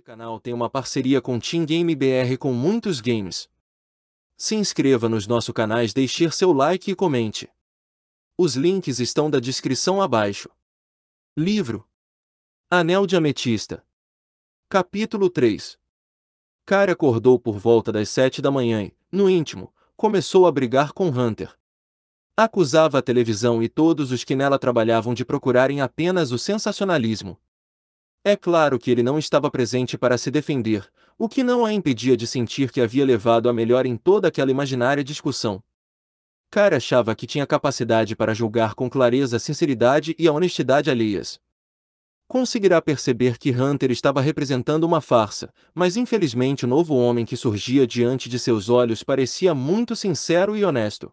Esse canal tem uma parceria com Team Game BR com muitos games. Se inscreva nos nossos canais, deixe seu like e comente. Os links estão da descrição abaixo. Livro Anel de Ametista Capítulo 3 Cara acordou por volta das sete da manhã e, no íntimo, começou a brigar com Hunter. Acusava a televisão e todos os que nela trabalhavam de procurarem apenas o sensacionalismo, é claro que ele não estava presente para se defender, o que não a impedia de sentir que havia levado a melhor em toda aquela imaginária discussão. Cara achava que tinha capacidade para julgar com clareza a sinceridade e a honestidade alheias. Conseguirá perceber que Hunter estava representando uma farsa, mas infelizmente o novo homem que surgia diante de seus olhos parecia muito sincero e honesto.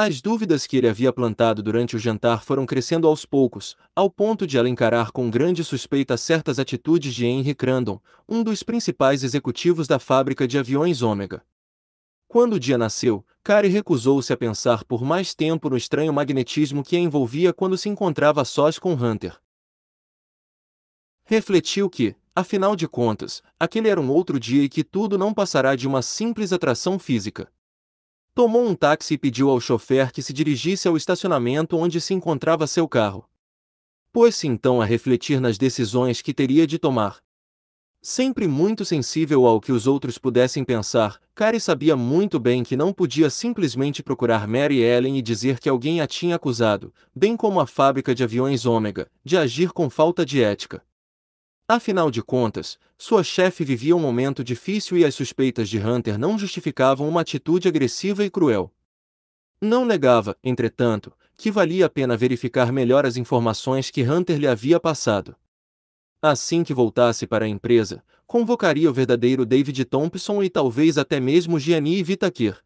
As dúvidas que ele havia plantado durante o jantar foram crescendo aos poucos, ao ponto de ela encarar com grande suspeita certas atitudes de Henry Crandon, um dos principais executivos da fábrica de aviões Ômega. Quando o dia nasceu, Kari recusou-se a pensar por mais tempo no estranho magnetismo que a envolvia quando se encontrava sós com Hunter. Refletiu que, afinal de contas, aquele era um outro dia e que tudo não passará de uma simples atração física. Tomou um táxi e pediu ao chofer que se dirigisse ao estacionamento onde se encontrava seu carro. Pôs-se então a refletir nas decisões que teria de tomar. Sempre muito sensível ao que os outros pudessem pensar, Kari sabia muito bem que não podia simplesmente procurar Mary Ellen e dizer que alguém a tinha acusado, bem como a fábrica de aviões Ômega, de agir com falta de ética. Afinal de contas, sua chefe vivia um momento difícil e as suspeitas de Hunter não justificavam uma atitude agressiva e cruel. Não negava, entretanto, que valia a pena verificar melhor as informações que Hunter lhe havia passado. Assim que voltasse para a empresa, convocaria o verdadeiro David Thompson e talvez até mesmo Gianni e Vitakir.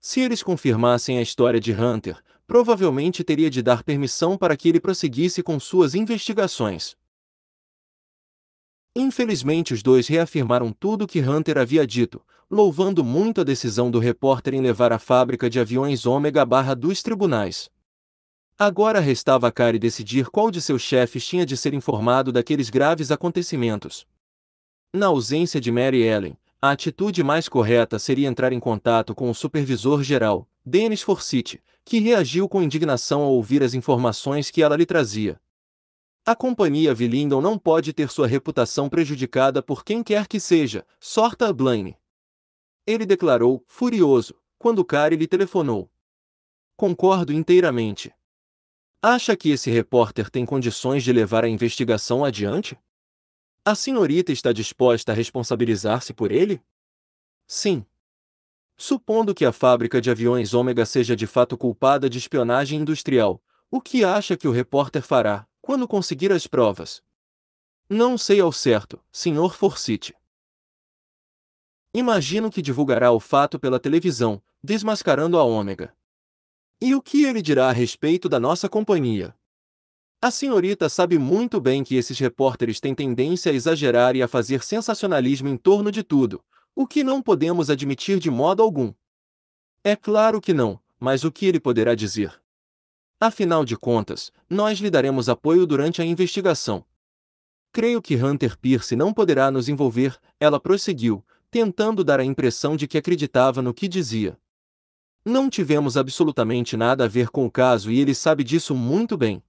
Se eles confirmassem a história de Hunter, provavelmente teria de dar permissão para que ele prosseguisse com suas investigações. Infelizmente, os dois reafirmaram tudo o que Hunter havia dito, louvando muito a decisão do repórter em levar a fábrica de aviões ômega barra dos tribunais. Agora restava a Kari decidir qual de seus chefes tinha de ser informado daqueles graves acontecimentos. Na ausência de Mary Ellen, a atitude mais correta seria entrar em contato com o supervisor geral, Dennis Forsyth, que reagiu com indignação ao ouvir as informações que ela lhe trazia, a companhia Vilindon não pode ter sua reputação prejudicada por quem quer que seja, sorta a Blaine. Ele declarou, furioso, quando Kari lhe telefonou. Concordo inteiramente. Acha que esse repórter tem condições de levar a investigação adiante? A senhorita está disposta a responsabilizar-se por ele? Sim. Supondo que a fábrica de aviões Ômega seja de fato culpada de espionagem industrial, o que acha que o repórter fará? Quando conseguir as provas? Não sei ao certo, Sr. Forsyth. Imagino que divulgará o fato pela televisão, desmascarando a Ômega. E o que ele dirá a respeito da nossa companhia? A senhorita sabe muito bem que esses repórteres têm tendência a exagerar e a fazer sensacionalismo em torno de tudo, o que não podemos admitir de modo algum. É claro que não, mas o que ele poderá dizer? Afinal de contas, nós lhe daremos apoio durante a investigação. Creio que Hunter Pierce não poderá nos envolver, ela prosseguiu, tentando dar a impressão de que acreditava no que dizia. Não tivemos absolutamente nada a ver com o caso e ele sabe disso muito bem.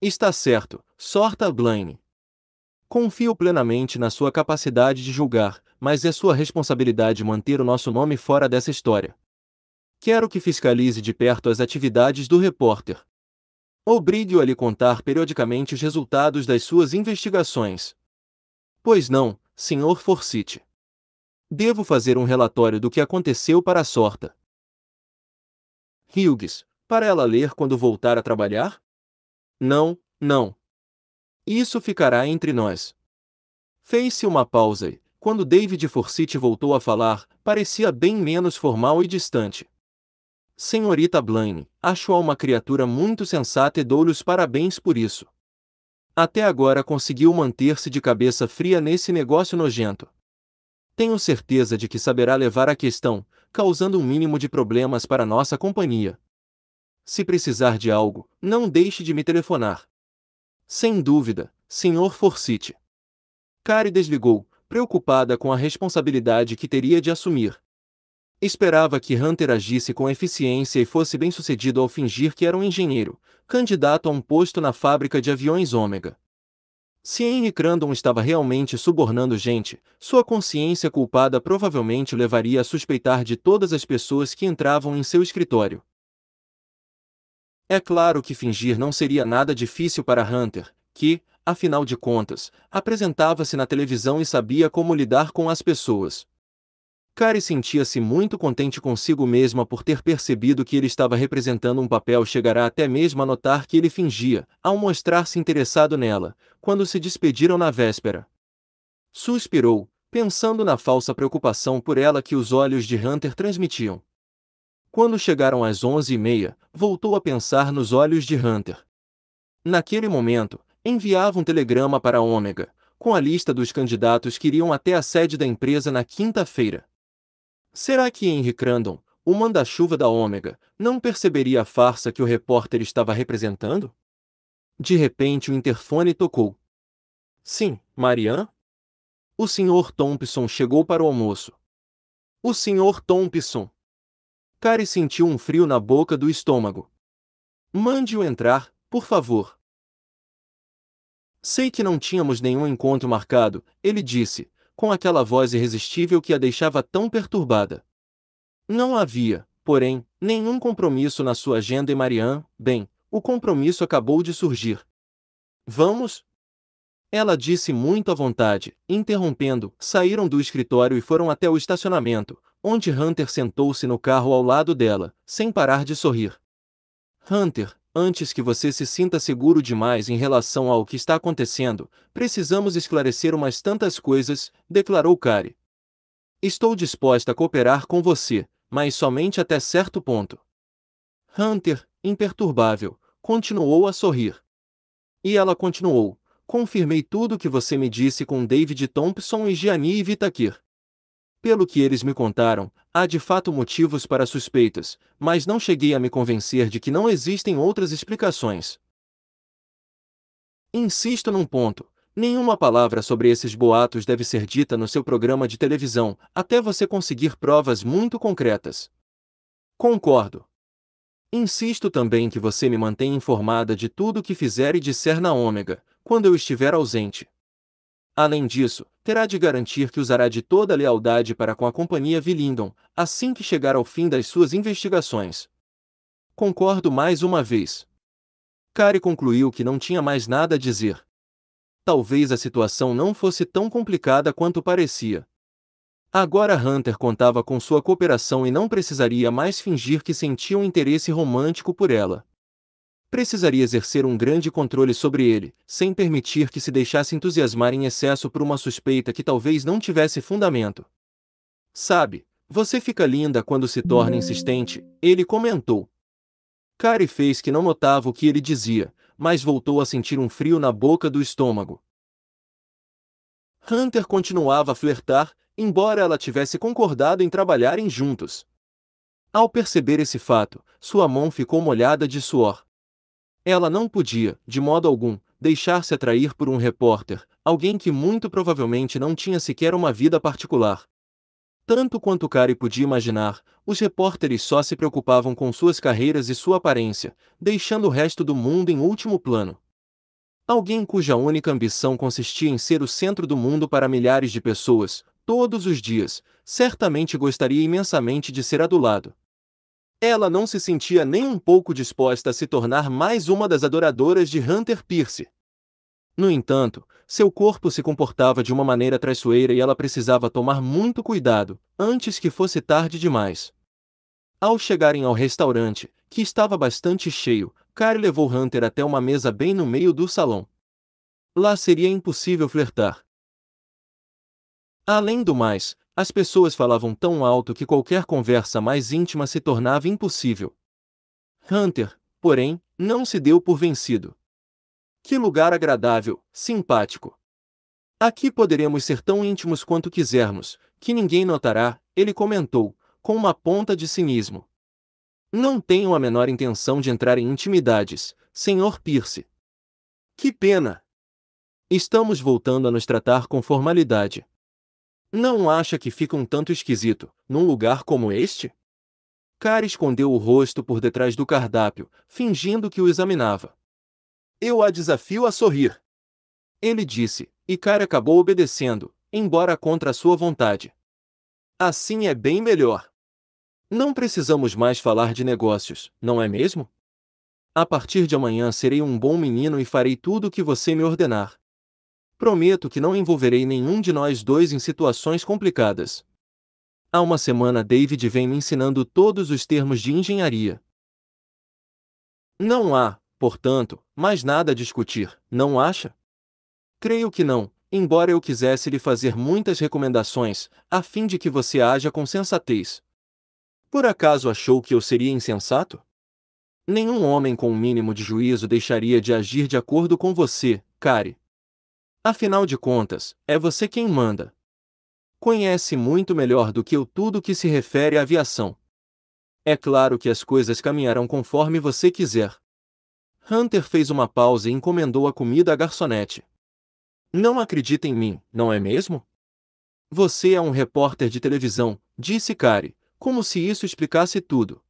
Está certo, sorta Blaine. Confio plenamente na sua capacidade de julgar, mas é sua responsabilidade manter o nosso nome fora dessa história. Quero que fiscalize de perto as atividades do repórter. Obrigue-o a lhe contar periodicamente os resultados das suas investigações. Pois não, Sr. Forsyth. Devo fazer um relatório do que aconteceu para a sorta. Hughes, para ela ler quando voltar a trabalhar? Não, não. Isso ficará entre nós. Fez-se uma pausa e, quando David Forsyth voltou a falar, parecia bem menos formal e distante. Senhorita Blaine, acho-a uma criatura muito sensata e dou-lhe os parabéns por isso. Até agora conseguiu manter-se de cabeça fria nesse negócio nojento. Tenho certeza de que saberá levar a questão, causando um mínimo de problemas para nossa companhia. Se precisar de algo, não deixe de me telefonar. Sem dúvida, Sr. Forsyth. Kari desligou, preocupada com a responsabilidade que teria de assumir, Esperava que Hunter agisse com eficiência e fosse bem-sucedido ao fingir que era um engenheiro, candidato a um posto na fábrica de aviões Ômega. Se Henry Crandon estava realmente subornando gente, sua consciência culpada provavelmente o levaria a suspeitar de todas as pessoas que entravam em seu escritório. É claro que fingir não seria nada difícil para Hunter, que, afinal de contas, apresentava-se na televisão e sabia como lidar com as pessoas. Kari sentia-se muito contente consigo mesma por ter percebido que ele estava representando um papel chegará até mesmo a notar que ele fingia, ao mostrar-se interessado nela, quando se despediram na véspera. Suspirou, pensando na falsa preocupação por ela que os olhos de Hunter transmitiam. Quando chegaram às onze e meia, voltou a pensar nos olhos de Hunter. Naquele momento, enviava um telegrama para Ômega, com a lista dos candidatos que iriam até a sede da empresa na quinta-feira. Será que Henry Crandon, o manda-chuva da Ômega, não perceberia a farsa que o repórter estava representando? De repente o interfone tocou. Sim, Marian? O Sr. Thompson chegou para o almoço. O Sr. Thompson! Care sentiu um frio na boca do estômago. Mande-o entrar, por favor. Sei que não tínhamos nenhum encontro marcado, ele disse, com aquela voz irresistível que a deixava tão perturbada. Não havia, porém, nenhum compromisso na sua agenda e Marianne, bem, o compromisso acabou de surgir. Vamos? Ela disse muito à vontade, interrompendo, saíram do escritório e foram até o estacionamento, onde Hunter sentou-se no carro ao lado dela, sem parar de sorrir. Hunter, antes que você se sinta seguro demais em relação ao que está acontecendo, precisamos esclarecer umas tantas coisas, declarou Kari. Estou disposta a cooperar com você, mas somente até certo ponto. Hunter, imperturbável, continuou a sorrir. E ela continuou: Confirmei tudo o que você me disse com David Thompson e Gianni Vitakir. Pelo que eles me contaram, há de fato motivos para suspeitas, mas não cheguei a me convencer de que não existem outras explicações. Insisto num ponto: nenhuma palavra sobre esses boatos deve ser dita no seu programa de televisão, até você conseguir provas muito concretas. Concordo. Insisto também que você me mantenha informada de tudo o que fizer e disser na Ômega, quando eu estiver ausente. Além disso, terá de garantir que usará de toda a lealdade para com a companhia Vilindon, assim que chegar ao fim das suas investigações. Concordo mais uma vez. Kari concluiu que não tinha mais nada a dizer. Talvez a situação não fosse tão complicada quanto parecia. Agora Hunter contava com sua cooperação e não precisaria mais fingir que sentia um interesse romântico por ela precisaria exercer um grande controle sobre ele, sem permitir que se deixasse entusiasmar em excesso por uma suspeita que talvez não tivesse fundamento. Sabe, você fica linda quando se torna insistente, ele comentou. Kari fez que não notava o que ele dizia, mas voltou a sentir um frio na boca do estômago. Hunter continuava a flertar, embora ela tivesse concordado em trabalharem juntos. Ao perceber esse fato, sua mão ficou molhada de suor. Ela não podia, de modo algum, deixar-se atrair por um repórter, alguém que muito provavelmente não tinha sequer uma vida particular. Tanto quanto Kari podia imaginar, os repórteres só se preocupavam com suas carreiras e sua aparência, deixando o resto do mundo em último plano. Alguém cuja única ambição consistia em ser o centro do mundo para milhares de pessoas, todos os dias, certamente gostaria imensamente de ser adulado. Ela não se sentia nem um pouco disposta a se tornar mais uma das adoradoras de Hunter Pierce. No entanto, seu corpo se comportava de uma maneira traiçoeira e ela precisava tomar muito cuidado, antes que fosse tarde demais. Ao chegarem ao restaurante, que estava bastante cheio, Kari levou Hunter até uma mesa bem no meio do salão. Lá seria impossível flertar. Além do mais, as pessoas falavam tão alto que qualquer conversa mais íntima se tornava impossível. Hunter, porém, não se deu por vencido. Que lugar agradável, simpático. Aqui poderemos ser tão íntimos quanto quisermos, que ninguém notará, ele comentou, com uma ponta de cinismo. Não tenho a menor intenção de entrar em intimidades, Sr. Pierce. Que pena! Estamos voltando a nos tratar com formalidade. Não acha que fica um tanto esquisito, num lugar como este? Cara escondeu o rosto por detrás do cardápio, fingindo que o examinava. Eu a desafio a sorrir. Ele disse, e Cara acabou obedecendo, embora contra sua vontade. Assim é bem melhor. Não precisamos mais falar de negócios, não é mesmo? A partir de amanhã serei um bom menino e farei tudo o que você me ordenar. Prometo que não envolverei nenhum de nós dois em situações complicadas. Há uma semana David vem me ensinando todos os termos de engenharia. Não há, portanto, mais nada a discutir, não acha? Creio que não, embora eu quisesse lhe fazer muitas recomendações, a fim de que você haja com sensatez. Por acaso achou que eu seria insensato? Nenhum homem com o um mínimo de juízo deixaria de agir de acordo com você, Care. Afinal de contas, é você quem manda. Conhece muito melhor do que eu tudo que se refere à aviação. É claro que as coisas caminharão conforme você quiser. Hunter fez uma pausa e encomendou a comida à garçonete. Não acredita em mim, não é mesmo? Você é um repórter de televisão, disse Kari, como se isso explicasse tudo.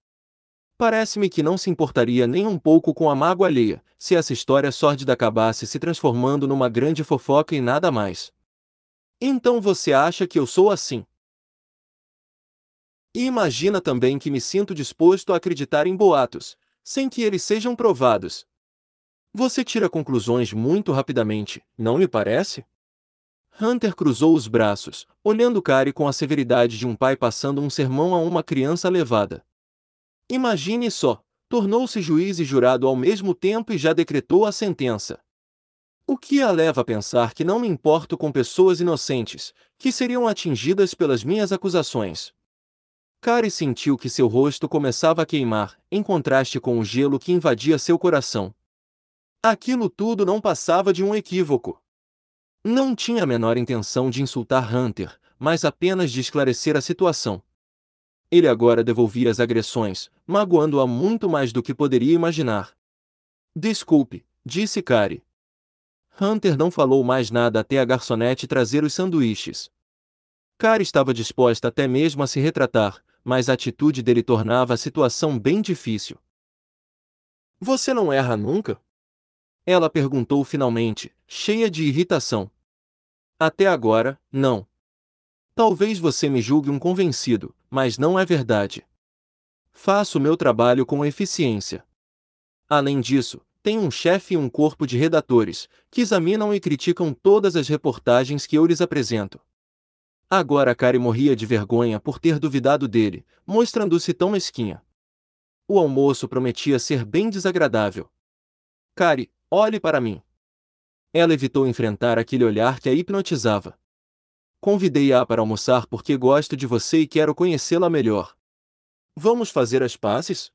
Parece-me que não se importaria nem um pouco com a mágoa alheia, se essa história sórdida acabasse se transformando numa grande fofoca e nada mais. Então você acha que eu sou assim? E imagina também que me sinto disposto a acreditar em boatos, sem que eles sejam provados. Você tira conclusões muito rapidamente, não lhe parece? Hunter cruzou os braços, olhando Kari com a severidade de um pai passando um sermão a uma criança levada. Imagine só! Tornou-se juiz e jurado ao mesmo tempo e já decretou a sentença. O que a leva a pensar que não me importo com pessoas inocentes, que seriam atingidas pelas minhas acusações? Kari sentiu que seu rosto começava a queimar, em contraste com o gelo que invadia seu coração. Aquilo tudo não passava de um equívoco. Não tinha a menor intenção de insultar Hunter, mas apenas de esclarecer a situação. Ele agora devolvia as agressões, magoando-a muito mais do que poderia imaginar. Desculpe, disse Kari. Hunter não falou mais nada até a garçonete trazer os sanduíches. Kari estava disposta até mesmo a se retratar, mas a atitude dele tornava a situação bem difícil. Você não erra nunca? Ela perguntou finalmente, cheia de irritação. Até agora, não. Talvez você me julgue um convencido, mas não é verdade. Faço meu trabalho com eficiência. Além disso, tenho um chefe e um corpo de redatores, que examinam e criticam todas as reportagens que eu lhes apresento. Agora Kari morria de vergonha por ter duvidado dele, mostrando-se tão mesquinha. O almoço prometia ser bem desagradável. Kari, olhe para mim. Ela evitou enfrentar aquele olhar que a hipnotizava. Convidei-a para almoçar porque gosto de você e quero conhecê-la melhor. Vamos fazer as pazes?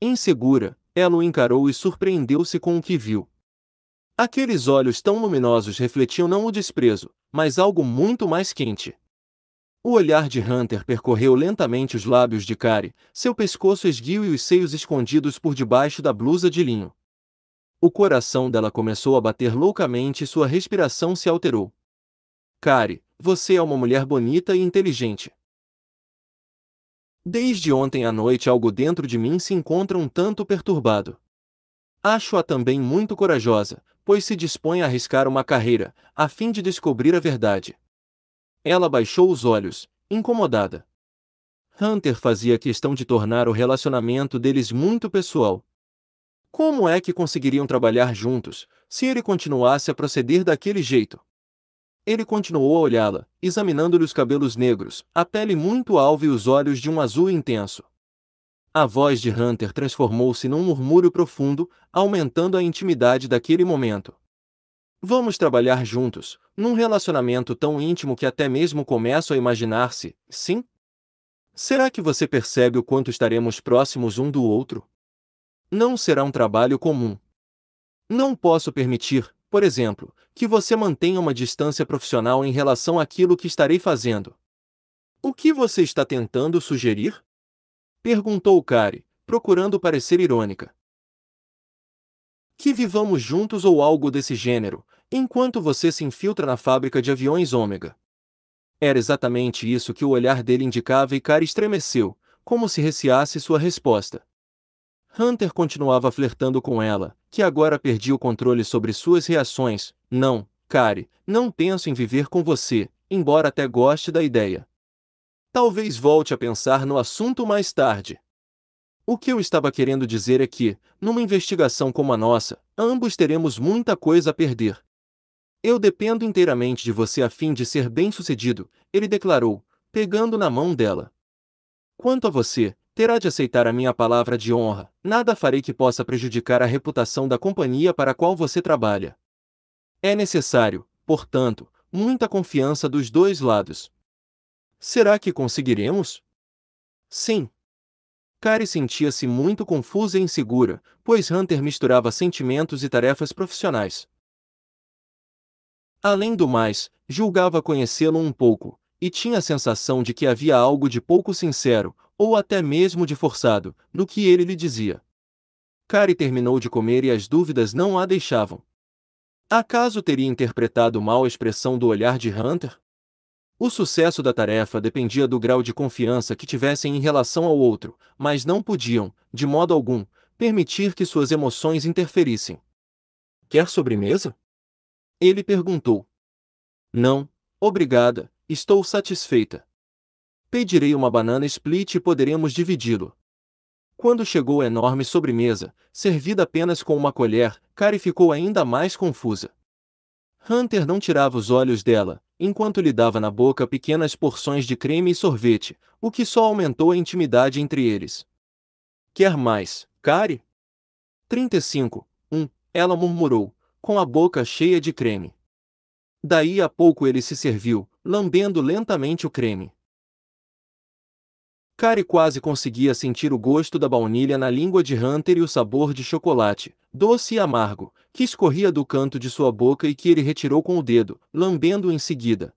Insegura, ela o encarou e surpreendeu-se com o que viu. Aqueles olhos tão luminosos refletiam não o desprezo, mas algo muito mais quente. O olhar de Hunter percorreu lentamente os lábios de Kari, seu pescoço esguio e os seios escondidos por debaixo da blusa de linho. O coração dela começou a bater loucamente e sua respiração se alterou. Kari, você é uma mulher bonita e inteligente. Desde ontem à noite algo dentro de mim se encontra um tanto perturbado. Acho-a também muito corajosa, pois se dispõe a arriscar uma carreira, a fim de descobrir a verdade. Ela baixou os olhos, incomodada. Hunter fazia questão de tornar o relacionamento deles muito pessoal. Como é que conseguiriam trabalhar juntos, se ele continuasse a proceder daquele jeito? Ele continuou a olhá-la, examinando-lhe os cabelos negros, a pele muito alva e os olhos de um azul intenso. A voz de Hunter transformou-se num murmúrio profundo, aumentando a intimidade daquele momento. Vamos trabalhar juntos, num relacionamento tão íntimo que até mesmo começo a imaginar-se, sim? Será que você percebe o quanto estaremos próximos um do outro? Não será um trabalho comum. Não posso permitir, por exemplo, que você mantenha uma distância profissional em relação àquilo que estarei fazendo. O que você está tentando sugerir? Perguntou Kari, procurando parecer irônica. Que vivamos juntos ou algo desse gênero, enquanto você se infiltra na fábrica de aviões ômega. Era exatamente isso que o olhar dele indicava e Kari estremeceu, como se receasse sua resposta. Hunter continuava flertando com ela, que agora perdia o controle sobre suas reações. Não, Kari, não penso em viver com você, embora até goste da ideia. Talvez volte a pensar no assunto mais tarde. O que eu estava querendo dizer é que, numa investigação como a nossa, ambos teremos muita coisa a perder. Eu dependo inteiramente de você a fim de ser bem-sucedido, ele declarou, pegando na mão dela. Quanto a você, terá de aceitar a minha palavra de honra, nada farei que possa prejudicar a reputação da companhia para a qual você trabalha. É necessário, portanto, muita confiança dos dois lados. Será que conseguiremos? Sim. Kari sentia-se muito confusa e insegura, pois Hunter misturava sentimentos e tarefas profissionais. Além do mais, julgava conhecê-lo um pouco, e tinha a sensação de que havia algo de pouco sincero, ou até mesmo de forçado, no que ele lhe dizia. Kari terminou de comer e as dúvidas não a deixavam. Acaso teria interpretado mal a expressão do olhar de Hunter? O sucesso da tarefa dependia do grau de confiança que tivessem em relação ao outro, mas não podiam, de modo algum, permitir que suas emoções interferissem. Quer sobremesa? Ele perguntou. Não, obrigada, estou satisfeita. Pedirei uma banana split e poderemos dividi-lo. Quando chegou a enorme sobremesa, servida apenas com uma colher, Kari ficou ainda mais confusa. Hunter não tirava os olhos dela, enquanto lhe dava na boca pequenas porções de creme e sorvete, o que só aumentou a intimidade entre eles. Quer mais, Kari? 35. 1. Um, ela murmurou, com a boca cheia de creme. Daí a pouco ele se serviu, lambendo lentamente o creme. Kari quase conseguia sentir o gosto da baunilha na língua de Hunter e o sabor de chocolate, doce e amargo, que escorria do canto de sua boca e que ele retirou com o dedo, lambendo em seguida.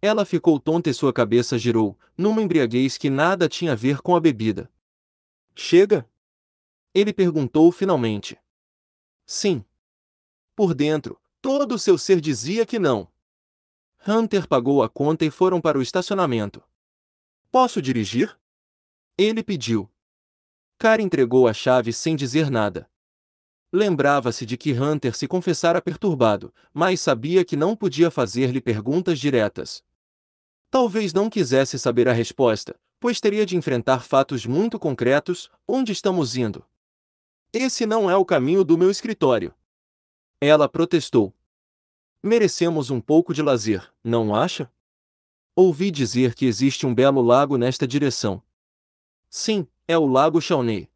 Ela ficou tonta e sua cabeça girou, numa embriaguez que nada tinha a ver com a bebida. Chega? Ele perguntou finalmente. Sim. Por dentro, todo o seu ser dizia que não. Hunter pagou a conta e foram para o estacionamento. Posso dirigir? Ele pediu. Cara entregou a chave sem dizer nada. Lembrava-se de que Hunter se confessara perturbado, mas sabia que não podia fazer-lhe perguntas diretas. Talvez não quisesse saber a resposta, pois teria de enfrentar fatos muito concretos, onde estamos indo. Esse não é o caminho do meu escritório. Ela protestou. Merecemos um pouco de lazer, não acha? Ouvi dizer que existe um belo lago nesta direção. Sim, é o Lago Shawnee.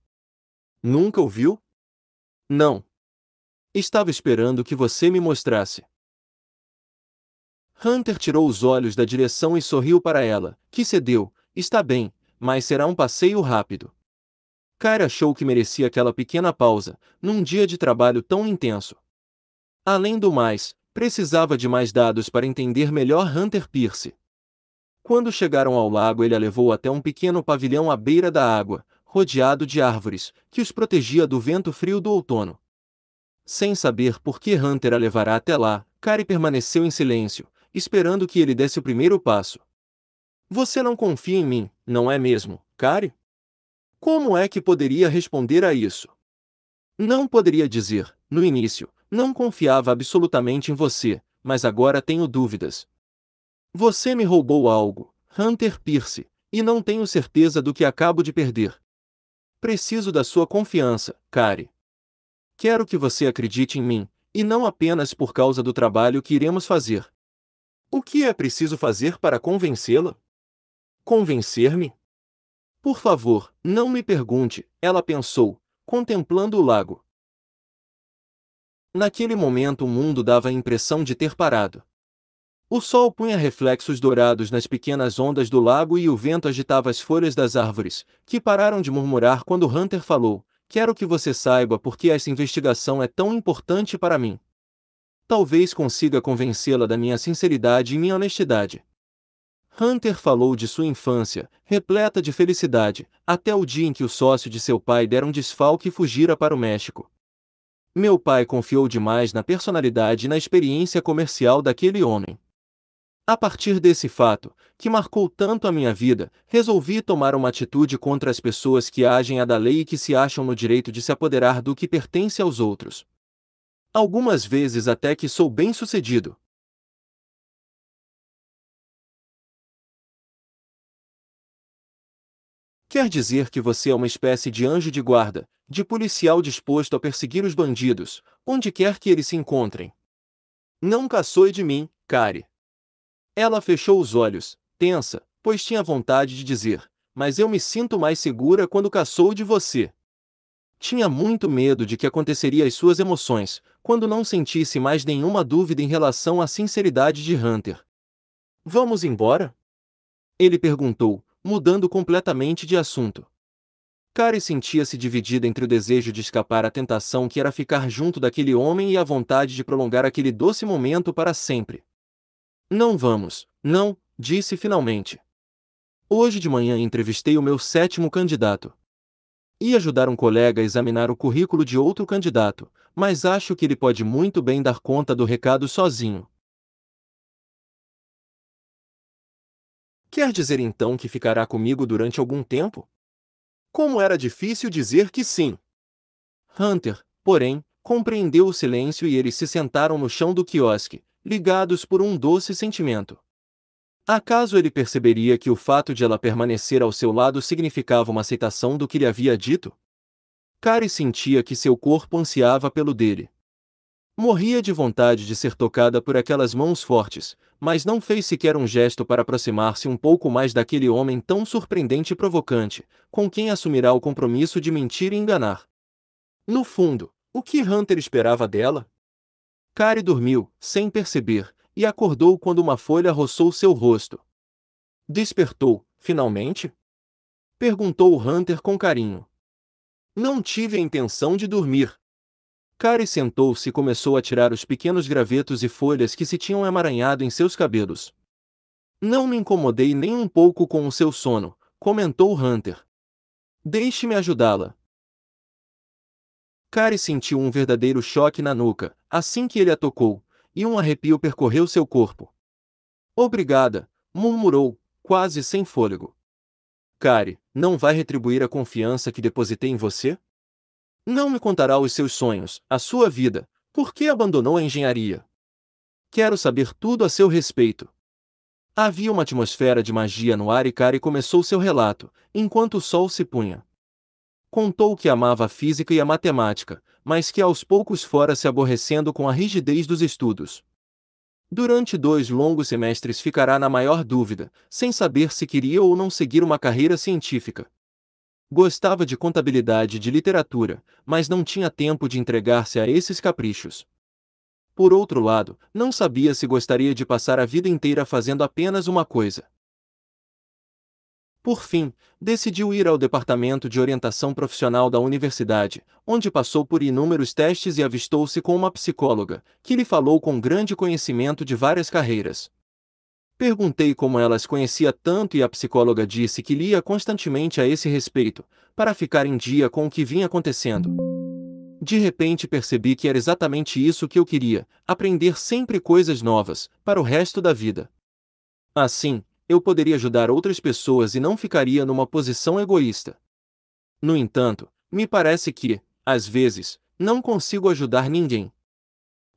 Nunca ouviu? Não. Estava esperando que você me mostrasse. Hunter tirou os olhos da direção e sorriu para ela, que cedeu, está bem, mas será um passeio rápido. Kyra achou que merecia aquela pequena pausa, num dia de trabalho tão intenso. Além do mais, precisava de mais dados para entender melhor Hunter Pierce. Quando chegaram ao lago, ele a levou até um pequeno pavilhão à beira da água, rodeado de árvores, que os protegia do vento frio do outono. Sem saber por que Hunter a levará até lá, Kari permaneceu em silêncio, esperando que ele desse o primeiro passo. Você não confia em mim, não é mesmo, Kari? Como é que poderia responder a isso? Não poderia dizer, no início, não confiava absolutamente em você, mas agora tenho dúvidas, você me roubou algo, Hunter Pierce, e não tenho certeza do que acabo de perder. Preciso da sua confiança, Kari. Quero que você acredite em mim, e não apenas por causa do trabalho que iremos fazer. O que é preciso fazer para convencê-la? Convencer-me? Por favor, não me pergunte, ela pensou, contemplando o lago. Naquele momento o mundo dava a impressão de ter parado. O sol punha reflexos dourados nas pequenas ondas do lago e o vento agitava as folhas das árvores, que pararam de murmurar quando Hunter falou: Quero que você saiba por que essa investigação é tão importante para mim. Talvez consiga convencê-la da minha sinceridade e minha honestidade. Hunter falou de sua infância, repleta de felicidade, até o dia em que o sócio de seu pai dera um desfalque e fugira para o México. Meu pai confiou demais na personalidade e na experiência comercial daquele homem. A partir desse fato, que marcou tanto a minha vida, resolvi tomar uma atitude contra as pessoas que agem à da lei e que se acham no direito de se apoderar do que pertence aos outros. Algumas vezes até que sou bem-sucedido. Quer dizer que você é uma espécie de anjo de guarda, de policial disposto a perseguir os bandidos, onde quer que eles se encontrem. Não caçoe de mim, care. Ela fechou os olhos, tensa, pois tinha vontade de dizer: Mas eu me sinto mais segura quando caçou de você. Tinha muito medo de que aconteceria as suas emoções, quando não sentisse mais nenhuma dúvida em relação à sinceridade de Hunter. Vamos embora? Ele perguntou, mudando completamente de assunto. Kari sentia-se dividida entre o desejo de escapar à tentação que era ficar junto daquele homem e a vontade de prolongar aquele doce momento para sempre. Não vamos, não, disse finalmente. Hoje de manhã entrevistei o meu sétimo candidato. Ia ajudar um colega a examinar o currículo de outro candidato, mas acho que ele pode muito bem dar conta do recado sozinho. Quer dizer então que ficará comigo durante algum tempo? Como era difícil dizer que sim. Hunter, porém, compreendeu o silêncio e eles se sentaram no chão do quiosque, ligados por um doce sentimento. Acaso ele perceberia que o fato de ela permanecer ao seu lado significava uma aceitação do que lhe havia dito? Kari sentia que seu corpo ansiava pelo dele. Morria de vontade de ser tocada por aquelas mãos fortes, mas não fez sequer um gesto para aproximar-se um pouco mais daquele homem tão surpreendente e provocante, com quem assumirá o compromisso de mentir e enganar. No fundo, o que Hunter esperava dela? Kari dormiu, sem perceber, e acordou quando uma folha roçou seu rosto. Despertou, finalmente? Perguntou Hunter com carinho. Não tive a intenção de dormir. Kari sentou-se e começou a tirar os pequenos gravetos e folhas que se tinham emaranhado em seus cabelos. Não me incomodei nem um pouco com o seu sono, comentou Hunter. Deixe-me ajudá-la. Kari sentiu um verdadeiro choque na nuca, assim que ele a tocou, e um arrepio percorreu seu corpo. Obrigada, murmurou, quase sem fôlego. Care, não vai retribuir a confiança que depositei em você? Não me contará os seus sonhos, a sua vida, por que abandonou a engenharia? Quero saber tudo a seu respeito. Havia uma atmosfera de magia no ar e Kari começou seu relato, enquanto o sol se punha. Contou que amava a física e a matemática, mas que aos poucos fora se aborrecendo com a rigidez dos estudos. Durante dois longos semestres ficará na maior dúvida, sem saber se queria ou não seguir uma carreira científica. Gostava de contabilidade e de literatura, mas não tinha tempo de entregar-se a esses caprichos. Por outro lado, não sabia se gostaria de passar a vida inteira fazendo apenas uma coisa. Por fim, decidiu ir ao departamento de orientação profissional da universidade, onde passou por inúmeros testes e avistou-se com uma psicóloga, que lhe falou com grande conhecimento de várias carreiras. Perguntei como ela as conhecia tanto e a psicóloga disse que lia constantemente a esse respeito, para ficar em dia com o que vinha acontecendo. De repente percebi que era exatamente isso que eu queria: aprender sempre coisas novas, para o resto da vida. Assim, eu poderia ajudar outras pessoas e não ficaria numa posição egoísta. No entanto, me parece que, às vezes, não consigo ajudar ninguém.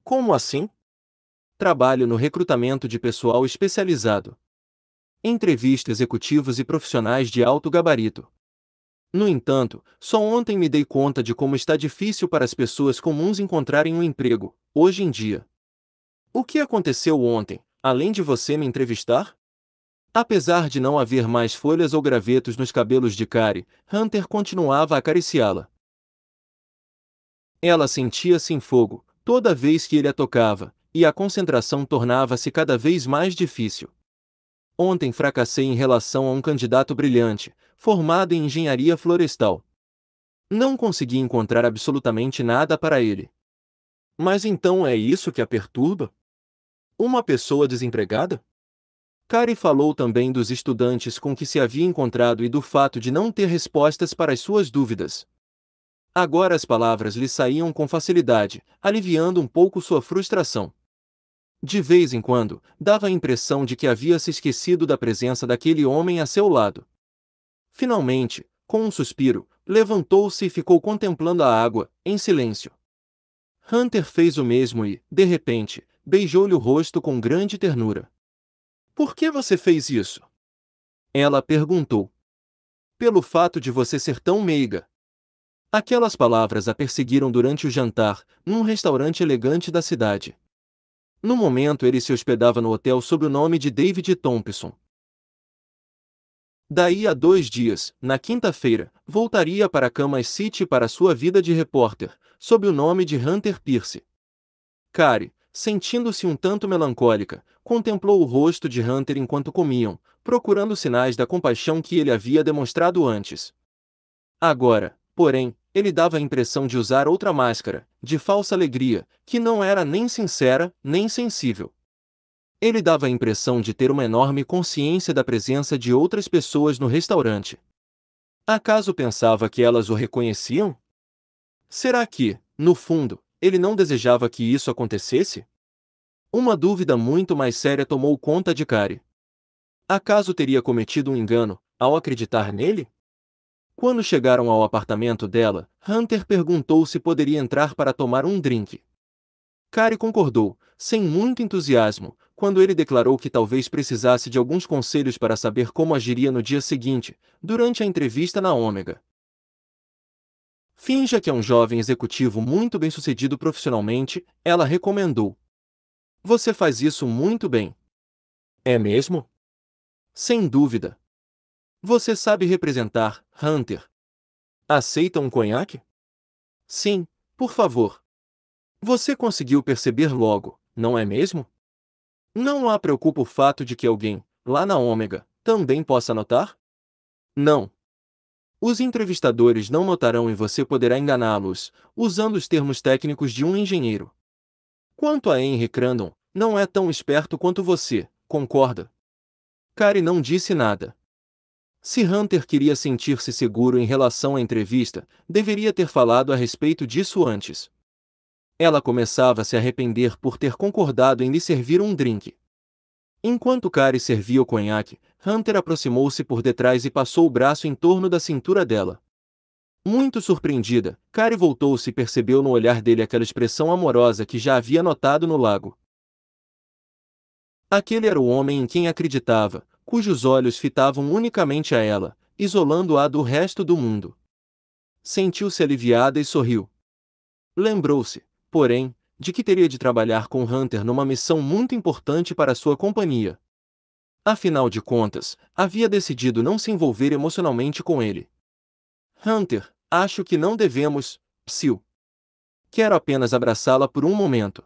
Como assim? Trabalho no recrutamento de pessoal especializado. entrevista executivos e profissionais de alto gabarito. No entanto, só ontem me dei conta de como está difícil para as pessoas comuns encontrarem um emprego, hoje em dia. O que aconteceu ontem, além de você me entrevistar? Apesar de não haver mais folhas ou gravetos nos cabelos de Kari, Hunter continuava a acariciá-la. Ela sentia-se em fogo, toda vez que ele a tocava, e a concentração tornava-se cada vez mais difícil. Ontem fracassei em relação a um candidato brilhante, formado em engenharia florestal. Não consegui encontrar absolutamente nada para ele. Mas então é isso que a perturba? Uma pessoa desempregada? Kari falou também dos estudantes com que se havia encontrado e do fato de não ter respostas para as suas dúvidas. Agora as palavras lhe saíam com facilidade, aliviando um pouco sua frustração. De vez em quando, dava a impressão de que havia se esquecido da presença daquele homem a seu lado. Finalmente, com um suspiro, levantou-se e ficou contemplando a água, em silêncio. Hunter fez o mesmo e, de repente, beijou-lhe o rosto com grande ternura. Por que você fez isso? Ela perguntou. Pelo fato de você ser tão meiga. Aquelas palavras a perseguiram durante o jantar, num restaurante elegante da cidade. No momento, ele se hospedava no hotel sob o nome de David Thompson. Daí a dois dias, na quinta-feira, voltaria para Camas City para sua vida de repórter, sob o nome de Hunter Pierce. Kari, sentindo-se um tanto melancólica, contemplou o rosto de Hunter enquanto comiam, procurando sinais da compaixão que ele havia demonstrado antes. Agora, porém, ele dava a impressão de usar outra máscara, de falsa alegria, que não era nem sincera, nem sensível. Ele dava a impressão de ter uma enorme consciência da presença de outras pessoas no restaurante. Acaso pensava que elas o reconheciam? Será que, no fundo, ele não desejava que isso acontecesse? Uma dúvida muito mais séria tomou conta de Kari. Acaso teria cometido um engano ao acreditar nele? Quando chegaram ao apartamento dela, Hunter perguntou se poderia entrar para tomar um drink. Kari concordou, sem muito entusiasmo, quando ele declarou que talvez precisasse de alguns conselhos para saber como agiria no dia seguinte, durante a entrevista na Ômega. Finja que é um jovem executivo muito bem-sucedido profissionalmente, ela recomendou. Você faz isso muito bem. É mesmo? Sem dúvida. Você sabe representar, Hunter. Aceita um conhaque? Sim, por favor. Você conseguiu perceber logo, não é mesmo? Não a preocupa o fato de que alguém, lá na Ômega, também possa notar? Não, os entrevistadores não notarão e você poderá enganá-los, usando os termos técnicos de um engenheiro. Quanto a Henry Crandon, não é tão esperto quanto você, concorda? Kari não disse nada. Se Hunter queria sentir-se seguro em relação à entrevista, deveria ter falado a respeito disso antes. Ela começava a se arrepender por ter concordado em lhe servir um drink. Enquanto Kari servia o conhaque, Hunter aproximou-se por detrás e passou o braço em torno da cintura dela. Muito surpreendida, Kari voltou-se e percebeu no olhar dele aquela expressão amorosa que já havia notado no lago. Aquele era o homem em quem acreditava, cujos olhos fitavam unicamente a ela, isolando-a do resto do mundo. Sentiu-se aliviada e sorriu. Lembrou-se, porém, de que teria de trabalhar com Hunter numa missão muito importante para sua companhia. Afinal de contas, havia decidido não se envolver emocionalmente com ele. Hunter, acho que não devemos, psiu. Quero apenas abraçá-la por um momento.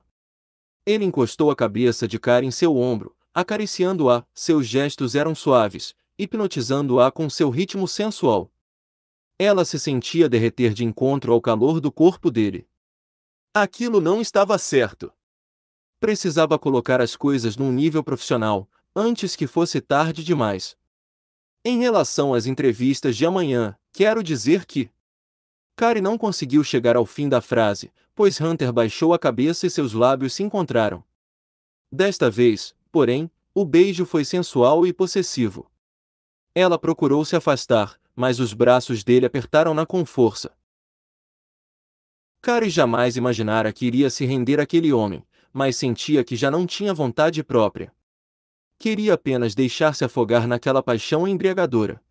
Ele encostou a cabeça de cara em seu ombro, acariciando-a, seus gestos eram suaves, hipnotizando-a com seu ritmo sensual. Ela se sentia derreter de encontro ao calor do corpo dele. Aquilo não estava certo. Precisava colocar as coisas num nível profissional, antes que fosse tarde demais. Em relação às entrevistas de amanhã, quero dizer que. Kari não conseguiu chegar ao fim da frase, pois Hunter baixou a cabeça e seus lábios se encontraram. Desta vez, porém, o beijo foi sensual e possessivo. Ela procurou se afastar, mas os braços dele apertaram-na com força. Kari jamais imaginara que iria se render àquele homem, mas sentia que já não tinha vontade própria queria apenas deixar-se afogar naquela paixão embriagadora.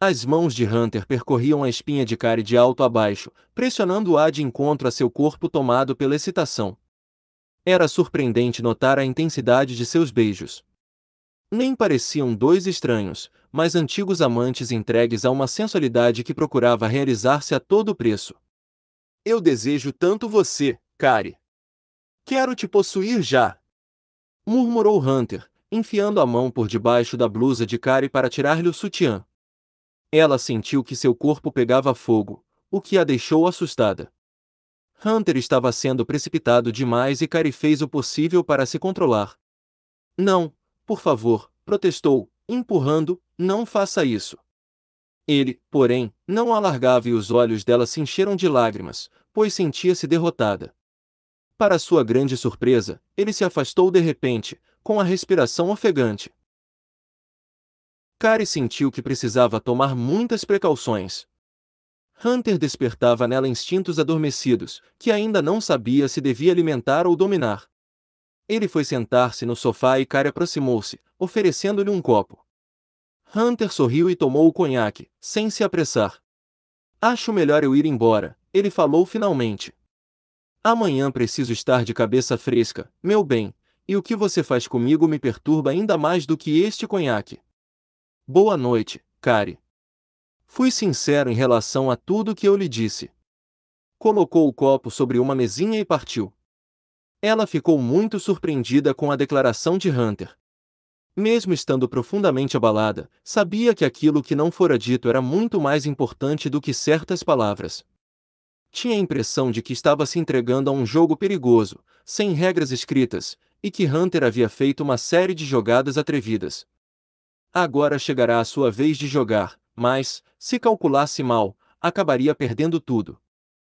As mãos de Hunter percorriam a espinha de Kari de alto a baixo, pressionando-a de encontro a seu corpo tomado pela excitação. Era surpreendente notar a intensidade de seus beijos. Nem pareciam dois estranhos, mas antigos amantes entregues a uma sensualidade que procurava realizar-se a todo preço. Eu desejo tanto você, Kari. Quero te possuir já! Murmurou Hunter, enfiando a mão por debaixo da blusa de Kari para tirar-lhe o sutiã. Ela sentiu que seu corpo pegava fogo, o que a deixou assustada. Hunter estava sendo precipitado demais e Kari fez o possível para se controlar. Não, por favor, protestou, empurrando, não faça isso. Ele, porém, não a largava e os olhos dela se encheram de lágrimas, pois sentia-se derrotada. Para sua grande surpresa, ele se afastou de repente, com a respiração ofegante. Kari sentiu que precisava tomar muitas precauções. Hunter despertava nela instintos adormecidos, que ainda não sabia se devia alimentar ou dominar. Ele foi sentar-se no sofá e Kari aproximou-se, oferecendo-lhe um copo. Hunter sorriu e tomou o conhaque, sem se apressar. Acho melhor eu ir embora, ele falou finalmente. Amanhã preciso estar de cabeça fresca, meu bem, e o que você faz comigo me perturba ainda mais do que este conhaque. Boa noite, Kari. Fui sincero em relação a tudo que eu lhe disse. Colocou o copo sobre uma mesinha e partiu. Ela ficou muito surpreendida com a declaração de Hunter. Mesmo estando profundamente abalada, sabia que aquilo que não fora dito era muito mais importante do que certas palavras. Tinha a impressão de que estava se entregando a um jogo perigoso, sem regras escritas, e que Hunter havia feito uma série de jogadas atrevidas. Agora chegará a sua vez de jogar, mas, se calculasse mal, acabaria perdendo tudo.